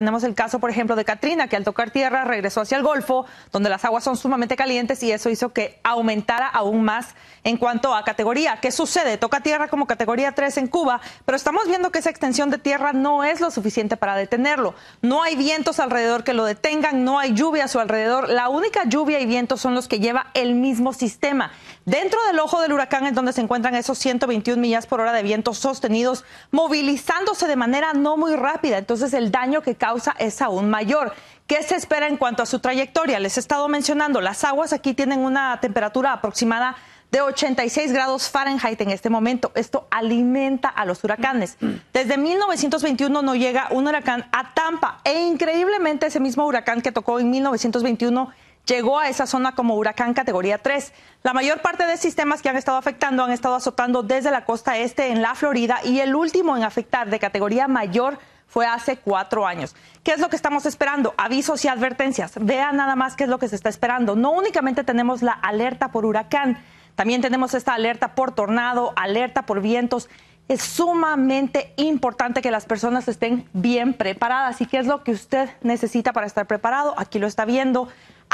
Tenemos el caso, por ejemplo, de Katrina, que al tocar tierra regresó hacia el Golfo, donde las aguas son sumamente calientes y eso hizo que aumentara aún más en cuanto a categoría. ¿Qué sucede? Toca tierra como categoría 3 en Cuba, pero estamos viendo que esa extensión de tierra no es lo suficiente para detenerlo. No hay vientos alrededor que lo detengan, no hay lluvia a su alrededor. La única lluvia y viento son los que lleva el mismo sistema. Dentro del ojo del huracán es donde se encuentran esos 121 millas por hora de vientos sostenidos, movilizándose de manera no muy rápida. Entonces el daño que causa es aún mayor. ¿Qué se espera en cuanto a su trayectoria? Les he estado mencionando, las aguas aquí tienen una temperatura aproximada de 86 grados Fahrenheit en este momento. Esto alimenta a los huracanes. Desde 1921 no llega un huracán a Tampa e increíblemente ese mismo huracán que tocó en 1921 llegó a esa zona como huracán categoría 3. La mayor parte de sistemas que han estado afectando han estado azotando desde la costa este en la Florida y el último en afectar de categoría mayor fue hace cuatro años. ¿Qué es lo que estamos esperando? Avisos y advertencias. Vean nada más qué es lo que se está esperando. No únicamente tenemos la alerta por huracán, también tenemos esta alerta por tornado, alerta por vientos. Es sumamente importante que las personas estén bien preparadas. ¿Y qué es lo que usted necesita para estar preparado? Aquí lo está viendo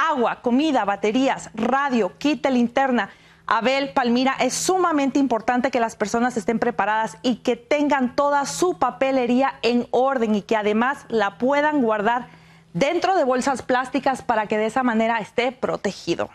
agua, comida, baterías, radio, kit de linterna. Abel, Palmira, es sumamente importante que las personas estén preparadas y que tengan toda su papelería en orden y que además la puedan guardar dentro de bolsas plásticas para que de esa manera esté protegido.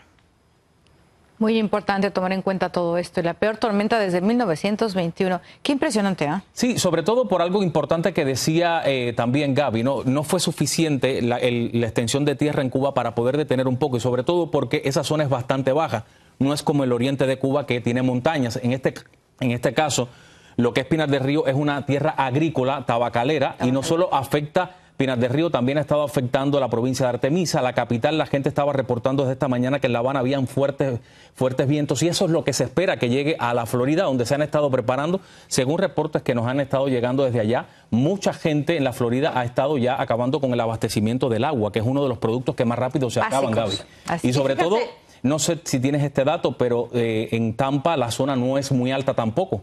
Muy importante tomar en cuenta todo esto y la peor tormenta desde 1921. Qué impresionante, ¿ah? Sí, sobre todo por algo importante que decía eh, también Gaby, ¿no? fue suficiente la, extensión de tierra en Cuba para poder detener un poco y sobre todo porque esa zona es bastante baja. No es como el oriente de Cuba que tiene montañas. En este, en este caso, lo que es Pinar del Río es una tierra agrícola, Tabacalera. y no solo afecta Pinas del Río también ha estado afectando a la provincia de Artemisa, la capital. La gente estaba reportando desde esta mañana que en La Habana habían fuertes, fuertes vientos y eso es lo que se espera que llegue a la Florida, donde se han estado preparando. Según reportes que nos han estado llegando desde allá, mucha gente en la Florida ha estado ya acabando con el abastecimiento del agua, que es uno de los productos que más rápido se acaban, Gaby. y sobre todo, no sé si tienes este dato, pero eh, en Tampa la zona no es muy alta tampoco.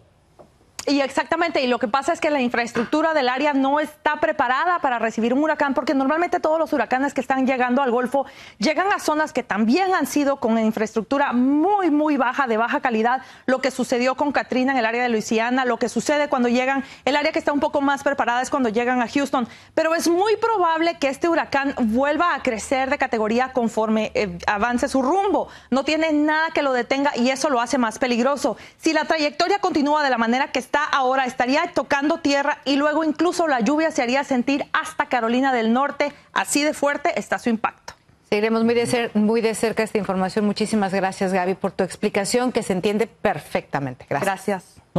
Y exactamente, y lo que pasa es que la infraestructura del área no está preparada para recibir un huracán, porque normalmente todos los huracanes que están llegando al Golfo llegan a zonas que también han sido con infraestructura muy, muy baja, de baja calidad, lo que sucedió con Katrina en el área de Luisiana, lo que sucede cuando llegan, el área que está un poco más preparada es cuando llegan a Houston, pero es muy probable que este huracán vuelva a crecer de categoría conforme eh, avance su rumbo, no tiene nada que lo detenga y eso lo hace más peligroso. Si la trayectoria continúa de la manera que está ahora estaría tocando tierra y luego incluso la lluvia se haría sentir hasta Carolina del Norte. Así de fuerte está su impacto. Seguiremos muy de, muy de cerca esta información. Muchísimas gracias, Gaby, por tu explicación que se entiende perfectamente. Gracias. Gracias.